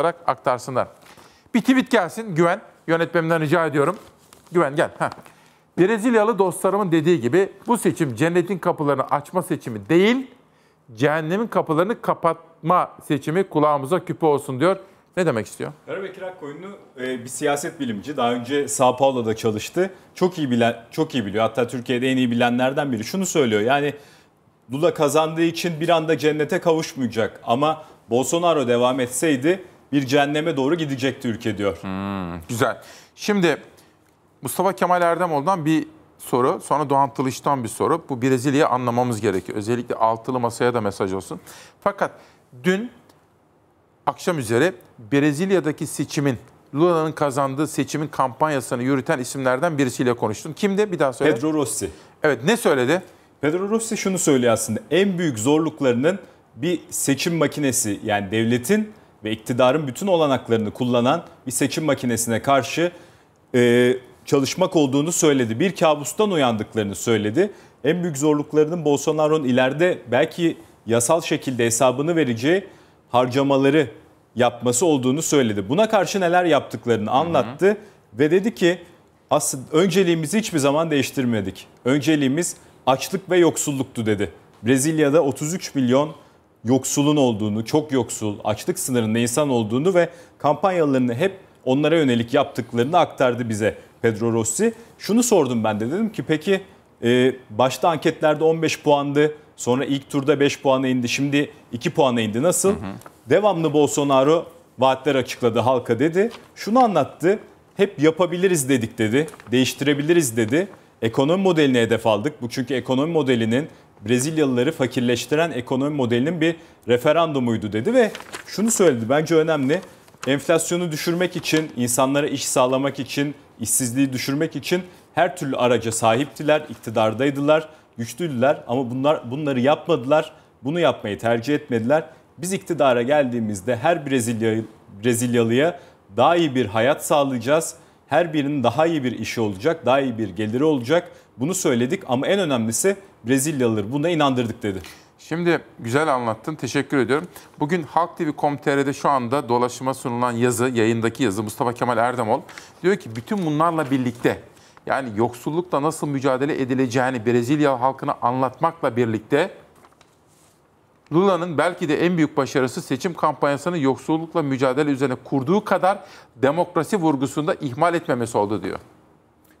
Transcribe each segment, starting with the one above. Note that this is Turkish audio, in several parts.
olarak aktarsınlar. Bir tweet gelsin Güven. Yönetmemden rica ediyorum. Güven gel. Heh. Brezilyalı dostlarımın dediği gibi bu seçim cennetin kapılarını açma seçimi değil, cehennemin kapılarını kapatma seçimi kulağımıza küpe olsun diyor. Ne demek istiyor? Karabekir Akkoyunlu e, bir siyaset bilimci. Daha önce Sao Paulo'da çalıştı. Çok iyi bilen, çok iyi biliyor. Hatta Türkiye'de en iyi bilenlerden biri. Şunu söylüyor. Yani Lula kazandığı için bir anda cennete kavuşmayacak ama Bolsonaro devam etseydi bir cehenneme doğru gidecekti ülke diyor. Hmm, güzel. Şimdi Mustafa Kemal Erdemoğlu'dan bir soru, sonra Doğan Tılıç'tan bir soru. Bu Brezilya'yı anlamamız gerekiyor. Özellikle altılı masaya da mesaj olsun. Fakat dün akşam üzere Brezilya'daki seçimin Lula'nın kazandığı seçimin kampanyasını yürüten isimlerden birisiyle konuştum. Kimdi? Bir daha söyle. Pedro Rossi. Evet, ne söyledi? Pedro Rossi şunu söylüyor aslında. En büyük zorluklarının bir seçim makinesi yani devletin ve iktidarın bütün olanaklarını kullanan bir seçim makinesine karşı e, çalışmak olduğunu söyledi. Bir kabustan uyandıklarını söyledi. En büyük zorluklarının Bolsonaro'nun ileride belki yasal şekilde hesabını vereceği harcamaları yapması olduğunu söyledi. Buna karşı neler yaptıklarını anlattı hı hı. ve dedi ki aslında önceliğimizi hiçbir zaman değiştirmedik. Önceliğimiz açlık ve yoksulluktu dedi. Brezilya'da 33 milyon yoksulun olduğunu, çok yoksul, açlık sınırında insan olduğunu ve kampanyalarını hep onlara yönelik yaptıklarını aktardı bize Pedro Rossi. Şunu sordum ben de dedim ki peki e, başta anketlerde 15 puandı sonra ilk turda 5 puana indi şimdi 2 puana indi nasıl? Hı hı. Devamlı Bolsonaro vaatler açıkladı halka dedi. Şunu anlattı hep yapabiliriz dedik dedi değiştirebiliriz dedi. Ekonomi modeline hedef aldık. Bu çünkü ekonomi modelinin Brezilyalıları fakirleştiren ekonomi modelinin bir referandumuydu dedi ve şunu söyledi bence önemli. Enflasyonu düşürmek için, insanlara iş sağlamak için, işsizliği düşürmek için her türlü araca sahiptiler, iktidardaydılar, güçlüydüler ama bunlar bunları yapmadılar. Bunu yapmayı tercih etmediler. Biz iktidara geldiğimizde her Brezilya, Brezilyalıya daha iyi bir hayat sağlayacağız. Her birinin daha iyi bir işi olacak, daha iyi bir geliri olacak. Bunu söyledik ama en önemlisi Brezilyalıları buna inandırdık dedi. Şimdi güzel anlattın. Teşekkür ediyorum. Bugün Halk TV şu anda dolaşıma sunulan yazı, yayındaki yazı Mustafa Kemal Erdemol diyor ki bütün bunlarla birlikte yani yoksullukla nasıl mücadele edileceğini Brezilya halkına anlatmakla birlikte Lula'nın belki de en büyük başarısı seçim kampanyasını yoksullukla mücadele üzerine kurduğu kadar demokrasi vurgusunda ihmal etmemesi oldu diyor.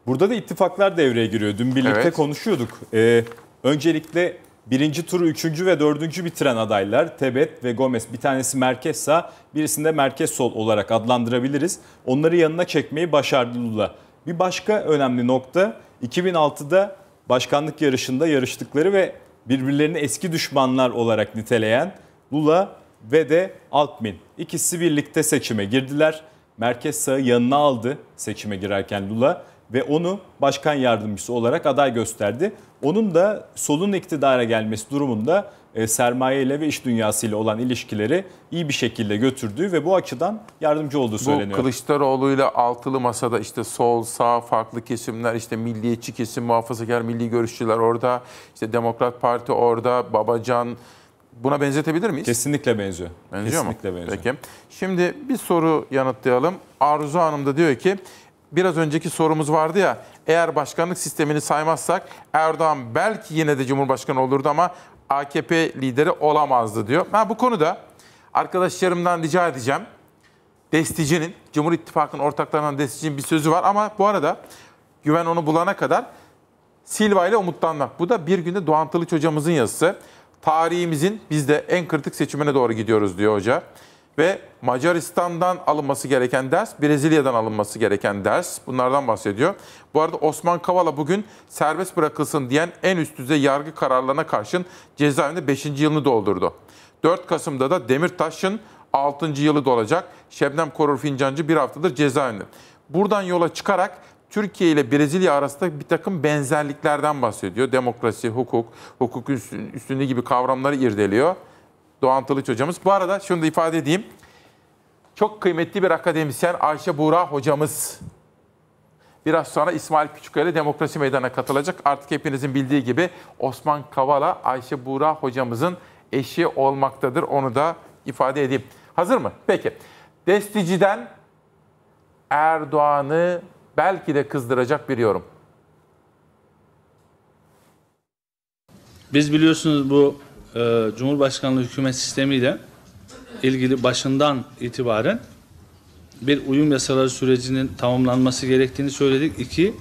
Burada da ittifaklar devreye giriyor. Dün birlikte evet. konuşuyorduk. Ee, Öncelikle birinci turu üçüncü ve dördüncü bitiren adaylar Tebet ve Gomez bir tanesi merkez sağ birisini merkez sol olarak adlandırabiliriz. Onları yanına çekmeyi başardı Lula. Bir başka önemli nokta 2006'da başkanlık yarışında yarıştıkları ve birbirlerini eski düşmanlar olarak niteleyen Lula ve de Alkmin. İkisi birlikte seçime girdiler. Merkez sağı yanına aldı seçime girerken Lula ve onu başkan yardımcısı olarak aday gösterdi. Onun da solun iktidara gelmesi durumunda e, sermaye ile ve iş dünyası ile olan ilişkileri iyi bir şekilde götürdüğü ve bu açıdan yardımcı olduğu söyleniyor. Bu Kılıçdaroğlu ile altılı masada işte sol, sağ, farklı kesimler, işte milliyetçi kesim, muhafazakar, milli görüşçüler orada, işte Demokrat Parti orada, Babacan buna benzetebilir miyiz? Kesinlikle benziyor. Benziyor Kesinlikle mu? benziyor. Peki. Şimdi bir soru yanıtlayalım. Arzu Hanım da diyor ki biraz önceki sorumuz vardı ya eğer başkanlık sistemini saymazsak Erdoğan belki yine de Cumhurbaşkanı olurdu ama AKP lideri olamazdı diyor. Ha, bu konuda arkadaşlarımdan rica edeceğim. Destici'nin, Cumhur İttifakı'nın ortaklarından Destici'nin bir sözü var ama bu arada güven onu bulana kadar Silva ile umutlanmak. Bu da bir günde Doğan Tılıç hocamızın yazısı. Tarihimizin bizde en kritik seçimine doğru gidiyoruz diyor hoca ve Macaristan'dan alınması gereken ders, Brezilya'dan alınması gereken ders. Bunlardan bahsediyor. Bu arada Osman Kavala bugün serbest bırakılsın diyen en üst düzey yargı kararlarına karşın cezaevinde 5. yılını doldurdu. 4 Kasım'da da Demirtaş'ın 6. yılı dolacak. Şebnem Korur Fincancı bir haftadır cezaevinde. Buradan yola çıkarak Türkiye ile Brezilya arasında bir takım benzerliklerden bahsediyor. Demokrasi, hukuk, hukuk üstünlüğü gibi kavramları irdeliyor. Doğan Tılıç hocamız. Bu arada şunu da ifade edeyim. Çok kıymetli bir akademisyen Ayşe Buğra hocamız. Biraz sonra İsmail Küçükkaya ile Demokrasi Meydanı'na katılacak. Artık hepinizin bildiği gibi Osman Kavala, Ayşe Buğra hocamızın eşi olmaktadır. Onu da ifade edeyim. Hazır mı? Peki. Destici'den Erdoğan'ı belki de kızdıracak bir yorum. Biz biliyorsunuz bu e, Cumhurbaşkanlığı hükümet sistemiyle ilgili başından itibaren bir uyum yasaları sürecinin tamamlanması gerektiğini söyledik. İki,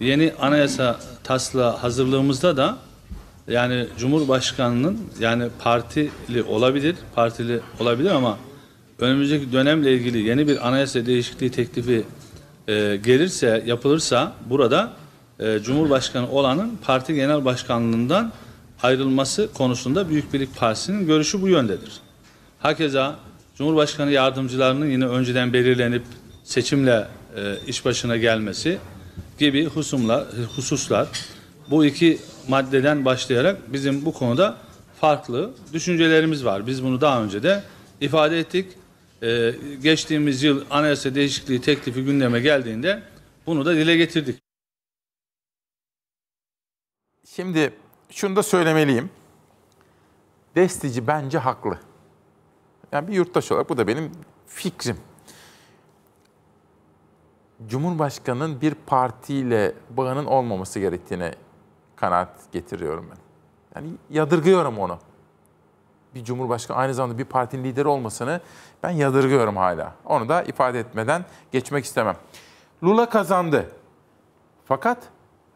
yeni anayasa taslağı hazırlığımızda da yani Cumhurbaşkanının yani partili olabilir, partili olabilir ama önümüzdeki dönemle ilgili yeni bir anayasa değişikliği teklifi e, gelirse, yapılırsa burada e, Cumhurbaşkanı olanın parti genel başkanlığından ayrılması konusunda Büyük Birlik Partisi'nin görüşü bu yöndedir. Hakeza Cumhurbaşkanı yardımcılarının yine önceden belirlenip seçimle e, iş başına gelmesi gibi husumla, hususlar bu iki maddeden başlayarak bizim bu konuda farklı düşüncelerimiz var. Biz bunu daha önce de ifade ettik. Ee, geçtiğimiz yıl anayasa değişikliği teklifi gündeme geldiğinde bunu da dile getirdik. Şimdi şunu da söylemeliyim. Destici bence haklı. Yani bir yurttaş olarak bu da benim fikrim. Cumhurbaşkanının bir partiyle bağının olmaması gerektiğine kanaat getiriyorum ben. Yani yadırgıyorum onu. Bir cumhurbaşkanı aynı zamanda bir partinin lideri olmasını ben yadırgıyorum hala. Onu da ifade etmeden geçmek istemem. Lula kazandı. Fakat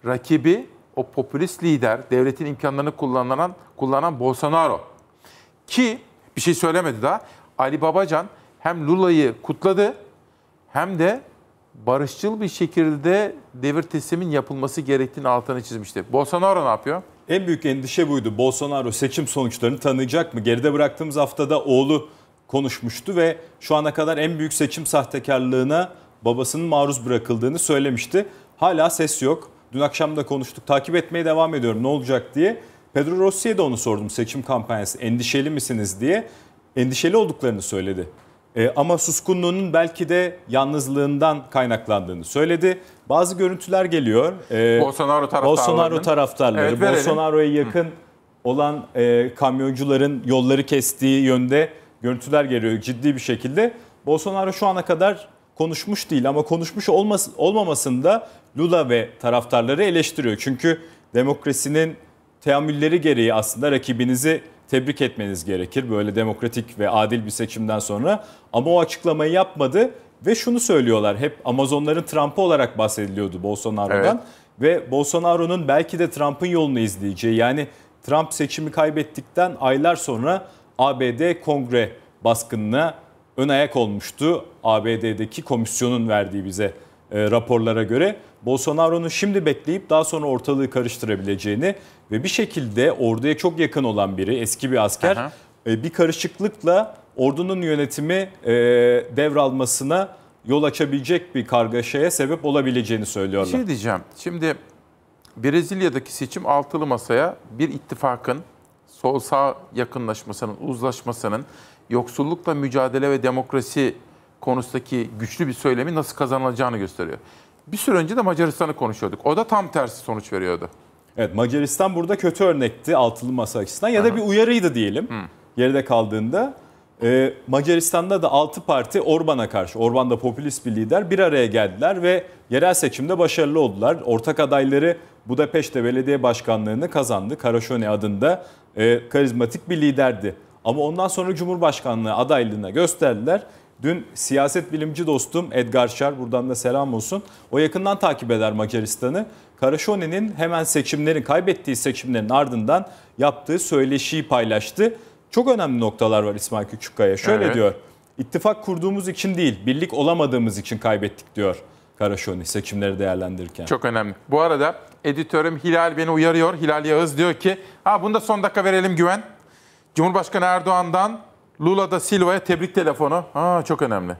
rakibi o popülist lider, devletin imkanlarını kullanan, kullanan Bolsonaro. Ki bir şey söylemedi daha. Ali Babacan hem Lula'yı kutladı hem de barışçıl bir şekilde devir teslimin yapılması gerektiğini altını çizmişti. Bolsonaro ne yapıyor? En büyük endişe buydu. Bolsonaro seçim sonuçlarını tanıyacak mı? Geride bıraktığımız haftada oğlu konuşmuştu ve şu ana kadar en büyük seçim sahtekarlığına babasının maruz bırakıldığını söylemişti. Hala ses yok. Dün akşam da konuştuk. Takip etmeye devam ediyorum ne olacak diye. Pedro Rossi'ye de onu sordum seçim kampanyası endişeli misiniz diye. Endişeli olduklarını söyledi. E, ama suskunluğunun belki de yalnızlığından kaynaklandığını söyledi. Bazı görüntüler geliyor. E, Bolsonaro taraftarları. Bolsonaro taraftarları, evet, Bolsonaro'ya yakın olan e, kamyoncuların yolları kestiği yönde görüntüler geliyor ciddi bir şekilde. Bolsonaro şu ana kadar konuşmuş değil ama konuşmuş olmas, olmamasında Lula ve taraftarları eleştiriyor. Çünkü demokrasinin teamülleri gereği aslında rakibinizi tebrik etmeniz gerekir. Böyle demokratik ve adil bir seçimden sonra. Ama o açıklamayı yapmadı ve şunu söylüyorlar. Hep Amazonların Trump'ı olarak bahsediliyordu Bolsonaro'dan. Evet. Ve Bolsonaro'nun belki de Trump'ın yolunu izleyeceği yani Trump seçimi kaybettikten aylar sonra ABD kongre baskınına ön ayak olmuştu ABD'deki komisyonun verdiği bize e, raporlara göre Bolsonaro'nun şimdi bekleyip daha sonra ortalığı karıştırabileceğini ve bir şekilde orduya çok yakın olan biri, eski bir asker e, bir karışıklıkla ordunun yönetimi e, devralmasına yol açabilecek bir kargaşaya sebep olabileceğini söylüyorlar. Bir şey diyeceğim. Şimdi Brezilya'daki seçim altılı masaya bir ittifakın sol sağ yakınlaşmasının, uzlaşmasının yoksullukla mücadele ve demokrasi konusundaki güçlü bir söylemi nasıl kazanılacağını gösteriyor. Bir süre önce de Macaristan'ı konuşuyorduk. O da tam tersi sonuç veriyordu. Evet Macaristan burada kötü örnekti altılı masa açısından ya da Aha. bir uyarıydı diyelim. Hı. Geride kaldığında ee, Macaristan'da da 6 parti Orban'a karşı, Orban da popülist bir lider bir araya geldiler ve yerel seçimde başarılı oldular. Ortak adayları Budapeşte belediye başkanlığını kazandı. Karaşone adında e, karizmatik bir liderdi. Ama ondan sonra Cumhurbaşkanlığı adaylığına gösterdiler. Dün siyaset bilimci dostum Edgar Şar, buradan da selam olsun. O yakından takip eder Macaristan'ı. Karaşoni'nin hemen seçimlerin, kaybettiği seçimlerin ardından yaptığı söyleşiyi paylaştı. Çok önemli noktalar var İsmail Küçükkaya. Şöyle evet. diyor, İttifak kurduğumuz için değil, birlik olamadığımız için kaybettik diyor Karaşoni seçimleri değerlendirirken. Çok önemli. Bu arada editörüm Hilal beni uyarıyor. Hilal Yağız diyor ki, ha bunu da son dakika verelim Güven. Cumhurbaşkanı Erdoğan'dan Lula da Silva'ya tebrik telefonu. Ha çok önemli.